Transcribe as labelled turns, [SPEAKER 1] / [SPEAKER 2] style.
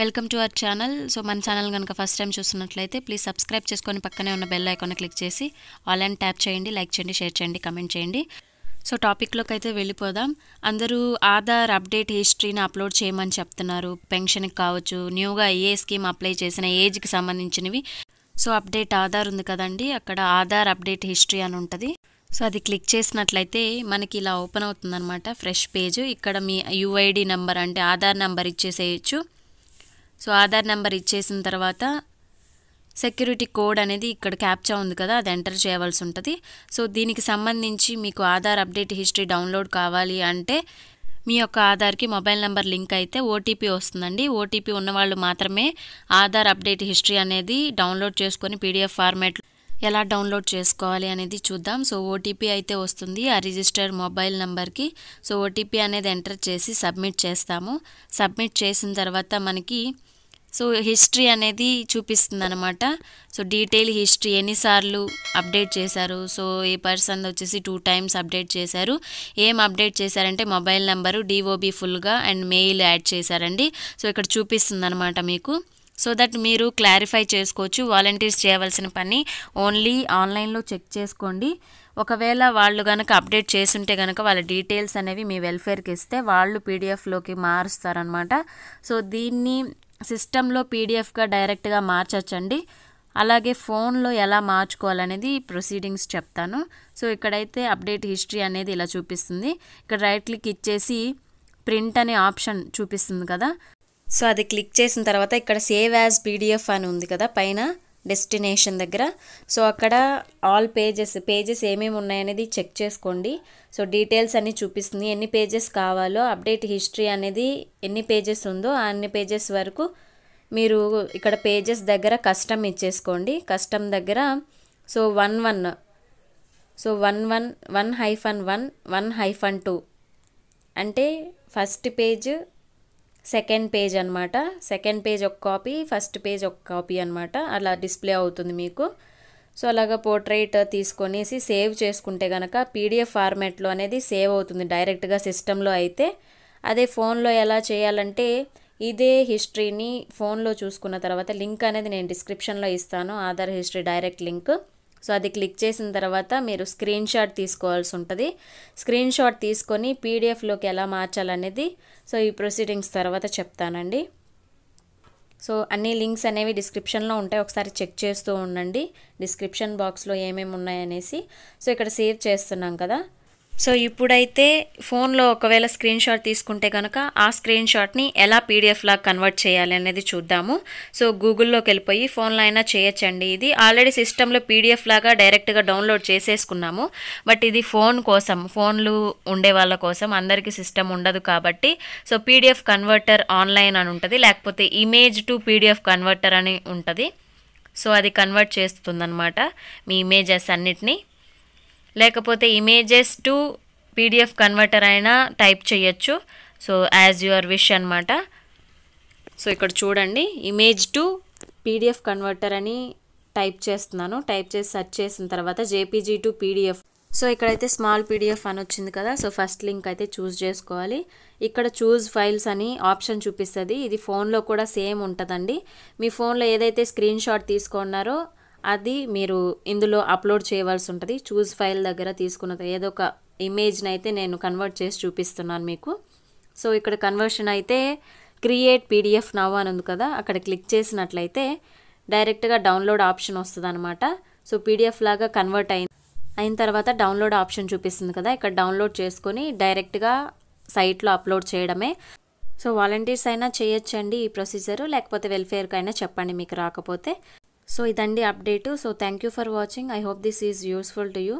[SPEAKER 1] welcome to our channel so మన channel కనుక first time చూస్తున్నట్లయితే ప్లీజ్ సబ్స్క్రైబ్ చేసుకొని పక్కనే ఉన్న బెల్ ఐకాన్ క్లిక్ చేసి ఆల్ ట్యాప్ చేయండి లైక్ చేయండి షేర్ చేయండి కమెంట్ చేయండి సో టాపిక్లోకి అయితే వెళ్ళిపోదాం అందరూ ఆధార్ అప్డేట్ హిస్టరీని అప్లోడ్ చేయమని చెప్తున్నారు పెన్షన్కి కావచ్చు న్యూగా ఏ స్కీమ్ అప్లై చేసిన ఏజ్కి సంబంధించినవి సో అప్డేట్ ఆధార్ ఉంది కదండి అక్కడ ఆధార్ అప్డేట్ హిస్టరీ అని ఉంటుంది సో అది క్లిక్ చేసినట్లయితే మనకి ఇలా ఓపెన్ అవుతుందన్నమాట ఫ్రెష్ పేజ్ ఇక్కడ మీ యూఐడి నెంబర్ అంటే ఆధార్ నెంబర్ ఇచ్చేసేయచ్చు సో ఆధార్ నెంబర్ ఇచ్చేసిన తర్వాత సెక్యూరిటీ కోడ్ అనేది ఇక్కడ క్యాప్చా ఉంది కదా అది ఎంటర్ చేయవలసి ఉంటుంది సో దీనికి సంబంధించి మీకు ఆధార్ అప్డేట్ హిస్టరీ డౌన్లోడ్ కావాలి అంటే మీ యొక్క ఆధార్కి మొబైల్ నెంబర్ లింక్ అయితే ఓటీపీ వస్తుందండి ఓటీపీ ఉన్నవాళ్ళు మాత్రమే ఆధార్ అప్డేట్ హిస్టరీ అనేది డౌన్లోడ్ చేసుకొని పీడిఎఫ్ ఫార్మాట్ ఎలా డౌన్లోడ్ చేసుకోవాలి అనేది చూద్దాం సో ఓటీపీ అయితే వస్తుంది ఆ రిజిస్టర్డ్ మొబైల్ నెంబర్కి సో ఓటీపీ అనేది ఎంటర్ చేసి సబ్మిట్ చేస్తాము సబ్మిట్ చేసిన తర్వాత మనకి సో హిస్టరీ అనేది చూపిస్తుంది అనమాట సో డీటెయిల్ హిస్టరీ ఎన్నిసార్లు అప్డేట్ చేశారు సో ఈ పర్సన్ వచ్చేసి టూ టైమ్స్ అప్డేట్ చేశారు ఏం అప్డేట్ చేశారంటే మొబైల్ నెంబరు డిఓబి ఫుల్గా అండ్ మెయిల్ యాడ్ చేశారండి సో ఇక్కడ చూపిస్తుంది అనమాట మీకు సో దట్ మీరు క్లారిఫై చేసుకోవచ్చు వాలంటీర్స్ చేయవలసిన పని ఓన్లీ ఆన్లైన్లో చెక్ చేసుకోండి ఒకవేళ వాళ్ళు కనుక అప్డేట్ చేసుంటే కనుక వాళ్ళ డీటెయిల్స్ అనేవి మీ వెల్ఫేర్కి ఇస్తే వాళ్ళు పీడిఎఫ్లోకి మారుస్తారనమాట సో దీన్ని సిస్టంలో పీడిఎఫ్గా డైరెక్ట్గా మార్చచ్చండి అలాగే ఫోన్లో ఎలా మార్చుకోవాలనేది ప్రొసీడింగ్స్ చెప్తాను సో ఇక్కడైతే అప్డేట్ హిస్టరీ అనేది ఇలా చూపిస్తుంది ఇక్కడ రైట్ క్లిక్ ఇచ్చేసి ప్రింట్ అనే ఆప్షన్ చూపిస్తుంది కదా సో అది క్లిక్ చేసిన తర్వాత ఇక్కడ సేవ్ యాజ్ పీడిఎఫ్ అని ఉంది కదా పైన డెస్టినేషన్ దగ్గర సో అక్కడ ఆల్ పేజెస్ పేజెస్ ఏమేమి ఉన్నాయనేది చెక్ చేసుకోండి సో డీటెయిల్స్ అన్నీ చూపిస్తుంది ఎన్ని పేజెస్ కావాలో అప్డేట్ హిస్టరీ అనేది ఎన్ని పేజెస్ ఉందో అన్ని పేజెస్ వరకు మీరు ఇక్కడ పేజెస్ దగ్గర కస్టమ్ ఇచ్చేసుకోండి కస్టమ్ దగ్గర so one one so one one one hyphen one one hyphen two అంటే ఫస్ట్ పేజ్ సెకండ్ పేజ్ అనమాట సెకండ్ పేజ్ ఒక కాపీ ఫస్ట్ పేజ్ ఒక కాపీ అనమాట అలా డిస్ప్లే అవుతుంది మీకు సో అలాగా పోర్ట్రేట్ తీసుకొనేసి సేవ్ చేసుకుంటే కనుక పీడిఎఫ్ ఫార్మాట్లో అనేది సేవ్ అవుతుంది డైరెక్ట్గా సిస్టంలో అయితే అదే ఫోన్లో ఎలా చేయాలంటే ఇదే హిస్టరీని ఫోన్లో చూసుకున్న తర్వాత లింక్ అనేది నేను డిస్క్రిప్షన్లో ఇస్తాను Aadhaar history direct link so అది క్లిక్ చేసిన తర్వాత మీరు స్క్రీన్ షాట్ తీసుకోవాల్సి ఉంటుంది స్క్రీన్ షాట్ తీసుకొని పీడిఎఫ్లోకి ఎలా మార్చాలనేది సో ఈ ప్రొసీడింగ్స్ తర్వాత చెప్తానండి సో అన్ని లింక్స్ అనేవి డిస్క్రిప్షన్లో ఉంటాయి ఒకసారి చెక్ చేస్తూ ఉండండి డిస్క్రిప్షన్ బాక్స్లో ఏమేమి ఉన్నాయనేసి సో ఇక్కడ సేవ్ చేస్తున్నాం కదా సో ఇప్పుడైతే ఫోన్లో ఒకవేళ స్క్రీన్ షాట్ తీసుకుంటే కనుక ఆ స్క్రీన్ షాట్ని ఎలా పీడిఎఫ్లా లాగా కన్వర్ట్ చేయాలి అనేది చూద్దాము సో గూగుల్లోకి వెళ్ళిపోయి ఫోన్లో అయినా చేయొచ్చండి ఇది ఆల్రెడీ సిస్టంలో పీడిఎఫ్ లాగా డైరెక్ట్గా డౌన్లోడ్ చేసేసుకున్నాము బట్ ఇది ఫోన్ కోసం ఫోన్లు ఉండే వాళ్ళ కోసం అందరికీ సిస్టమ్ ఉండదు కాబట్టి సో పీడిఎఫ్ కన్వర్టర్ ఆన్లైన్ అని ఉంటుంది లేకపోతే ఇమేజ్ టు పీడిఎఫ్ కన్వర్టర్ అని ఉంటుంది సో అది కన్వర్ట్ చేస్తుందన్నమాట మీ ఇమేజెస్ అన్నిటినీ లేకపోతే ఇమేజెస్ టు పీడిఎఫ్ కన్వర్టర్ అయినా టైప్ చేయొచ్చు సో యాజ్ యువర్ విష్ అనమాట సో ఇక్కడ చూడండి ఇమేజ్ టు పీడిఎఫ్ కన్వర్టర్ అని టైప్ చేస్తున్నాను టైప్ చేసి సెర్చ్ చేసిన తర్వాత జేపీజీ టు పీడిఎఫ్ సో ఇక్కడైతే స్మాల్ పీడిఎఫ్ అని వచ్చింది కదా సో ఫస్ట్ లింక్ అయితే చూస్ చేసుకోవాలి ఇక్కడ చూజ్ ఫైల్స్ అని ఆప్షన్ చూపిస్తుంది ఇది ఫోన్లో కూడా సేమ్ ఉంటుందండి మీ ఫోన్లో ఏదైతే స్క్రీన్ షాట్ తీసుకున్నారో అది మీరు ఇందులో అప్లోడ్ చేయవలసి ఉంటుంది చూస్ ఫైల్ దగ్గర తీసుకున్న ఏదో ఒక ఇమేజ్ని అయితే నేను కన్వర్ట్ చేసి చూపిస్తున్నాను మీకు సో ఇక్కడ కన్వర్షన్ అయితే క్రియేట్ పీడిఎఫ్ నవ్ అని ఉంది కదా అక్కడ క్లిక్ చేసినట్లయితే డైరెక్ట్గా డౌన్లోడ్ ఆప్షన్ వస్తుంది అనమాట సో పీడిఎఫ్ లాగా కన్వర్ట్ అయింది అయిన తర్వాత డౌన్లోడ్ ఆప్షన్ చూపిస్తుంది కదా ఇక్కడ డౌన్లోడ్ చేసుకొని డైరెక్ట్గా సైట్లో అప్లోడ్ చేయడమే సో వాలంటీర్స్ అయినా చేయొచ్చండి ఈ ప్రొసీజరు లేకపోతే వెల్ఫేర్కి అయినా చెప్పండి మీకు రాకపోతే సో ఇదండి update so thank you for watching I hope this is useful to you